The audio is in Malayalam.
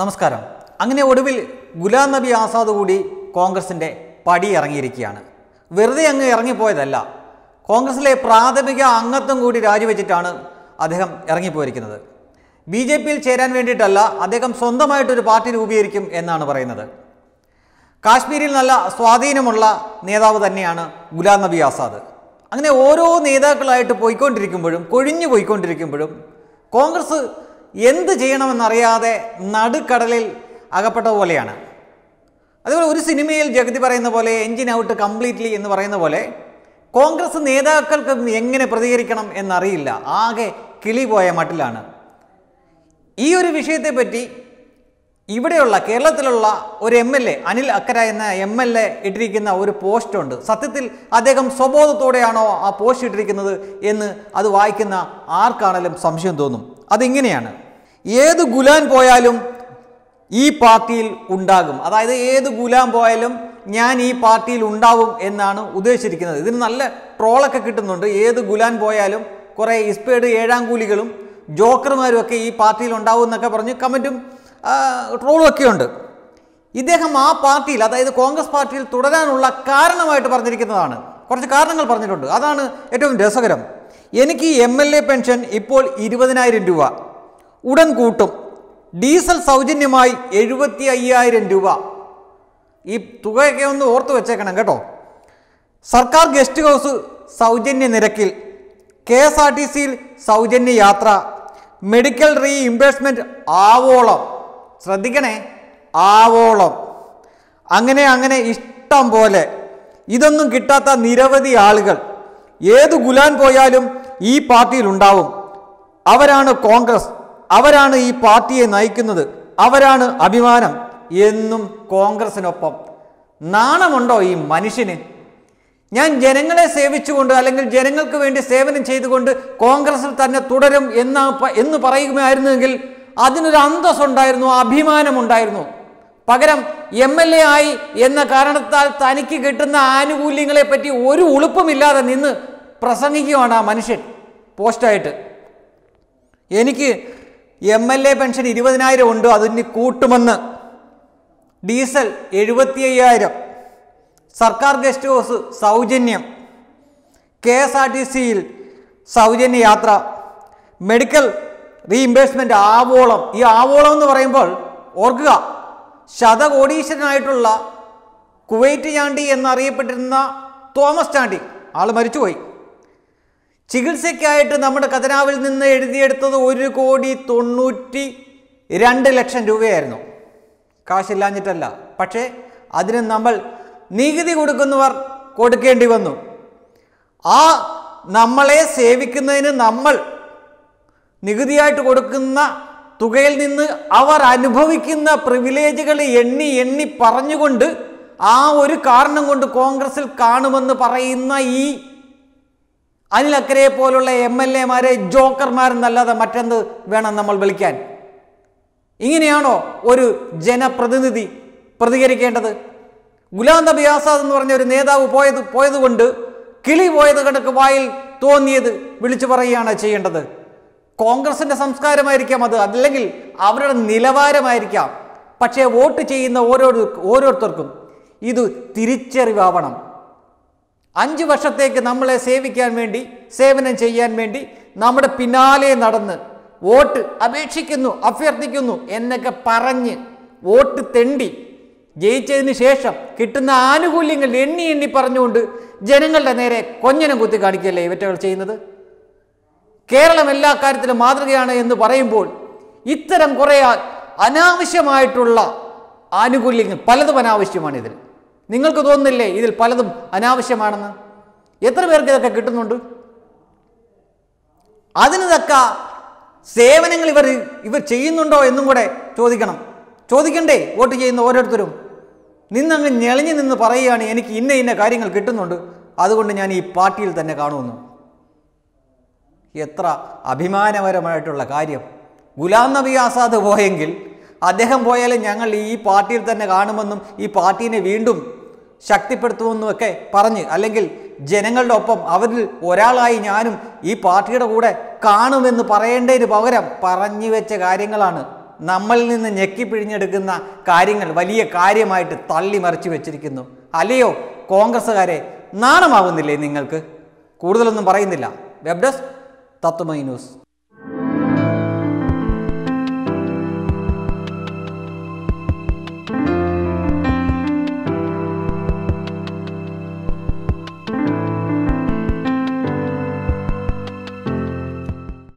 നമസ്കാരം അങ്ങനെ ഒടുവിൽ ഗുലാം നബി ആസാദ് കൂടി കോൺഗ്രസിൻ്റെ പടി ഇറങ്ങിയിരിക്കുകയാണ് വെറുതെ അങ്ങ് ഇറങ്ങിപ്പോയതല്ല കോൺഗ്രസിലെ പ്രാഥമിക അംഗത്വം കൂടി രാജിവെച്ചിട്ടാണ് അദ്ദേഹം ഇറങ്ങിപ്പോയിരിക്കുന്നത് ബി ജെ പിയിൽ ചേരാൻ വേണ്ടിയിട്ടല്ല അദ്ദേഹം സ്വന്തമായിട്ടൊരു പാർട്ടി രൂപീകരിക്കും എന്നാണ് പറയുന്നത് കാശ്മീരിൽ നല്ല സ്വാധീനമുള്ള നേതാവ് തന്നെയാണ് ഗുലാം നബി ആസാദ് അങ്ങനെ ഓരോ നേതാക്കളായിട്ട് പോയിക്കൊണ്ടിരിക്കുമ്പോഴും കൊഴിഞ്ഞു പോയിക്കൊണ്ടിരിക്കുമ്പോഴും കോൺഗ്രസ് എന്ത് ചെയ്യണമെന്നറിയാതെ നടുക്കടലിൽ പോലെയാണ് അതുപോലെ ഒരു സിനിമയിൽ ജഗതി പറയുന്ന പോലെ എൻജിൻ ഔട്ട് കംപ്ലീറ്റ്ലി എന്ന് പറയുന്ന പോലെ കോൺഗ്രസ് നേതാക്കൾക്ക് എങ്ങനെ പ്രതികരിക്കണം എന്നറിയില്ല ആകെ കിളി പോയ മട്ടിലാണ് ഈ ഒരു വിഷയത്തെപ്പറ്റി ഇവിടെയുള്ള കേരളത്തിലുള്ള ഒരു M L A Anil Akkara എന്ന എം എൽ എ ഇട്ടിരിക്കുന്ന ഒരു പോസ്റ്റുണ്ട് സത്യത്തിൽ അദ്ദേഹം സ്വബോധത്തോടെയാണോ ആ പോസ്റ്റ് ഇട്ടിരിക്കുന്നത് എന്ന് അത് വായിക്കുന്ന ആർക്കാണെങ്കിലും സംശയം തോന്നും അതിങ്ങനെയാണ് ഏത് ഗുലാൻ പോയാലും ഈ പാർട്ടിയിൽ ഉണ്ടാകും അതായത് ഏത് ഗുലാൻ പോയാലും ഞാൻ ഈ പാർട്ടിയിൽ ഉണ്ടാവും എന്നാണ് ഉദ്ദേശിച്ചിരിക്കുന്നത് ഇതിന് നല്ല ട്രോളൊക്കെ കിട്ടുന്നുണ്ട് ഏത് ഗുലാൻ പോയാലും കുറേ ഇസ്പേഡ് ഏഴാം കൂലികളും ജോക്കർമാരും ഒക്കെ ഈ പാർട്ടിയിൽ ഉണ്ടാവും എന്നൊക്കെ പറഞ്ഞ് കമൻറ്റും ട്രോളും ഉണ്ട് ഇദ്ദേഹം ആ പാർട്ടിയിൽ അതായത് കോൺഗ്രസ് പാർട്ടിയിൽ തുടരാനുള്ള കാരണമായിട്ട് പറഞ്ഞിരിക്കുന്നതാണ് കുറച്ച് കാരണങ്ങൾ പറഞ്ഞിട്ടുണ്ട് അതാണ് ഏറ്റവും രസകരം എനിക്ക് എം എൽ എ പെൻഷൻ ഇപ്പോൾ ഇരുപതിനായിരം രൂപ ഉടൻ കൂട്ടും ഡീസൽ സൗജന്യമായി എഴുപത്തി അയ്യായിരം രൂപ ഈ തുകയൊക്കെ ഒന്ന് ഓർത്ത് വെച്ചേക്കണം കേട്ടോ സർക്കാർ ഗസ്റ്റ് ഹൗസ് സൗജന്യ നിരക്കിൽ കെ എസ് ആർ ടി സിയിൽ സൗജന്യ യാത്ര മെഡിക്കൽ റീ ഇംബേഴ്സ്മെൻറ്റ് ആവോളം ശ്രദ്ധിക്കണേ ആവോളം അങ്ങനെ അങ്ങനെ ഇഷ്ടം പോലെ ഇതൊന്നും കിട്ടാത്ത നിരവധി ആളുകൾ ഏത് ഗുലാൻ പോയാലും ഈ പാർട്ടിയിൽ ഉണ്ടാവും അവരാണ് കോൺഗ്രസ് അവരാണ് ഈ പാർട്ടിയെ നയിക്കുന്നത് അവരാണ് അഭിമാനം എന്നും കോൺഗ്രസിനൊപ്പം നാണമുണ്ടോ ഈ മനുഷ്യന് ഞാൻ ജനങ്ങളെ സേവിച്ചുകൊണ്ട് അല്ലെങ്കിൽ ജനങ്ങൾക്ക് വേണ്ടി സേവനം ചെയ്തുകൊണ്ട് കോൺഗ്രസിൽ തന്നെ തുടരും എന്ന എന്ന് പറയുമായിരുന്നുവെങ്കിൽ അതിനൊരു അന്തസ്സുണ്ടായിരുന്നു അഭിമാനമുണ്ടായിരുന്നു പകരം എം എൽ എ ആയി എന്ന കാരണത്താൽ തനിക്ക് കിട്ടുന്ന ആനുകൂല്യങ്ങളെപ്പറ്റി ഒരു ഉളുപ്പുമില്ലാതെ നിന്ന് പ്രസംഗിക്കുവാണ് ആ മനുഷ്യൻ പോസ്റ്റായിട്ട് എനിക്ക് എം എൽ എ പെൻഷൻ ഇരുപതിനായിരം ഉണ്ട് അതിന് കൂട്ടുമെന്ന് ഡീസൽ എഴുപത്തി അയ്യായിരം സർക്കാർ ഗസ്റ്റ് ഹൗസ് സൗജന്യം കെ എസ് ആർ ടി സിയിൽ സൗജന്യ യാത്ര മെഡിക്കൽ റീഇംബേഴ്സ്മെൻ്റ് ആവോളം ഈ ആവോളം എന്ന് പറയുമ്പോൾ ഓർക്കുക ശതകോടീശ്വരനായിട്ടുള്ള കുവൈറ്റ് ചാണ്ടി എന്നറിയപ്പെട്ടിരുന്ന തോമസ് ചാണ്ടി ആൾ മരിച്ചുപോയി ചികിത്സയ്ക്കായിട്ട് നമ്മുടെ കഥനാവിൽ നിന്ന് എഴുതിയെടുത്തത് ഒരു കോടി തൊണ്ണൂറ്റി രണ്ട് ലക്ഷം രൂപയായിരുന്നു കാശില്ലാഞ്ഞിട്ടല്ല പക്ഷേ അതിന് നമ്മൾ നികുതി കൊടുക്കുന്നവർ കൊടുക്കേണ്ടി വന്നു ആ നമ്മളെ സേവിക്കുന്നതിന് നമ്മൾ നികുതിയായിട്ട് കൊടുക്കുന്ന തുകയിൽ നിന്ന് അവർ അനുഭവിക്കുന്ന പ്രിവിലേജുകൾ എണ്ണി എണ്ണി പറഞ്ഞുകൊണ്ട് ആ ഒരു കാരണം കൊണ്ട് കോൺഗ്രസിൽ കാണുമെന്ന് പറയുന്ന ഈ അനിൽ അക്കരയെ പോലുള്ള എം എൽ എമാരെ ജോക്കർമാരെന്നല്ലാതെ മറ്റെന്ത് വേണം നമ്മൾ വിളിക്കാൻ ഇങ്ങനെയാണോ ഒരു ജനപ്രതിനിധി പ്രതികരിക്കേണ്ടത് ഗുലാം നബി ആസാദ് എന്ന് പറഞ്ഞ ഒരു നേതാവ് പോയത് പോയതുകൊണ്ട് കിളി പോയത് കണക്ക് വായിൽ തോന്നിയത് വിളിച്ചു പറയുകയാണ് ചെയ്യേണ്ടത് കോൺഗ്രസിൻ്റെ സംസ്കാരമായിരിക്കാം അത് അതല്ലെങ്കിൽ അവരുടെ നിലവാരമായിരിക്കാം പക്ഷേ വോട്ട് ചെയ്യുന്ന ഓരോ ഓരോരുത്തർക്കും ഇത് തിരിച്ചറിവാവണം അഞ്ച് വർഷത്തേക്ക് നമ്മളെ സേവിക്കാൻ വേണ്ടി സേവനം ചെയ്യാൻ വേണ്ടി നമ്മുടെ പിന്നാലെ നടന്ന് വോട്ട് അപേക്ഷിക്കുന്നു അഭ്യർത്ഥിക്കുന്നു എന്നൊക്കെ പറഞ്ഞ് വോട്ട് തെണ്ടി ജയിച്ചതിന് ശേഷം കിട്ടുന്ന ആനുകൂല്യങ്ങൾ എണ്ണി എണ്ണി പറഞ്ഞുകൊണ്ട് ജനങ്ങളുടെ നേരെ കൊഞ്ഞനം കുത്തി കാണിക്കുകയല്ലേ ഇവറ്റകൾ ചെയ്യുന്നത് കേരളം എല്ലാ കാര്യത്തിലും മാതൃകയാണ് എന്ന് പറയുമ്പോൾ ഇത്തരം കുറേ അനാവശ്യമായിട്ടുള്ള ആനുകൂല്യങ്ങൾ പലതും അനാവശ്യമാണ് ഇതിൽ നിങ്ങൾക്ക് തോന്നുന്നില്ലേ ഇതിൽ പലതും അനാവശ്യമാണെന്ന് എത്ര പേർക്ക് ഇതൊക്കെ കിട്ടുന്നുണ്ട് അതിന് തക്ക സേവനങ്ങൾ ഇവർ ഇവർ ചെയ്യുന്നുണ്ടോ എന്നും കൂടെ ചോദിക്കണം ചോദിക്കണ്ടേ വോട്ട് ചെയ്യുന്ന ഓരോരുത്തരും നിന്നങ്ങ് ഞെളിഞ്ഞു നിന്ന് പറയുകയാണ് എനിക്ക് ഇന്ന ഇന്ന കാര്യങ്ങൾ കിട്ടുന്നുണ്ട് അതുകൊണ്ട് ഞാൻ ഈ പാർട്ടിയിൽ തന്നെ കാണുമെന്ന് എത്ര അഭിമാനപരമായിട്ടുള്ള കാര്യം ഗുലാം നബി ആസാദ് പോയെങ്കിൽ അദ്ദേഹം പോയാലും ഞങ്ങൾ ഈ പാർട്ടിയിൽ തന്നെ കാണുമെന്നും ഈ പാർട്ടീനെ വീണ്ടും ശക്തിപ്പെടുത്തുമെന്നൊക്കെ പറഞ്ഞ് അല്ലെങ്കിൽ ജനങ്ങളുടെ ഒപ്പം അവരിൽ ഒരാളായി ഞാനും ഈ പാർട്ടിയുടെ കൂടെ കാണുമെന്ന് പറയേണ്ടതിന് പകരം പറഞ്ഞു വെച്ച കാര്യങ്ങളാണ് നമ്മളിൽ നിന്ന് ഞെക്കിപ്പിഴിഞ്ഞെടുക്കുന്ന കാര്യങ്ങൾ വലിയ കാര്യമായിട്ട് തള്ളി മറിച്ചു വെച്ചിരിക്കുന്നു അല്ലയോ കോൺഗ്രസ്സുകാരെ നാണമാകുന്നില്ലേ നിങ്ങൾക്ക് കൂടുതലൊന്നും പറയുന്നില്ല വെബ് ഡെസ്ക് തത്വമൈ ന്യൂസ്